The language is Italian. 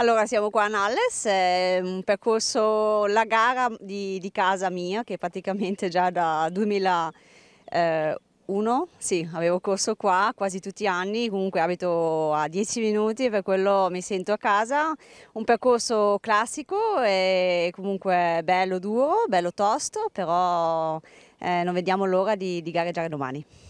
Allora siamo qua a Nalles, è un percorso, la gara di, di casa mia che praticamente già da 2001, eh, sì, avevo corso qua quasi tutti gli anni, comunque abito a 10 minuti per quello mi sento a casa, un percorso classico e comunque bello duro, bello tosto, però eh, non vediamo l'ora di, di gareggiare domani.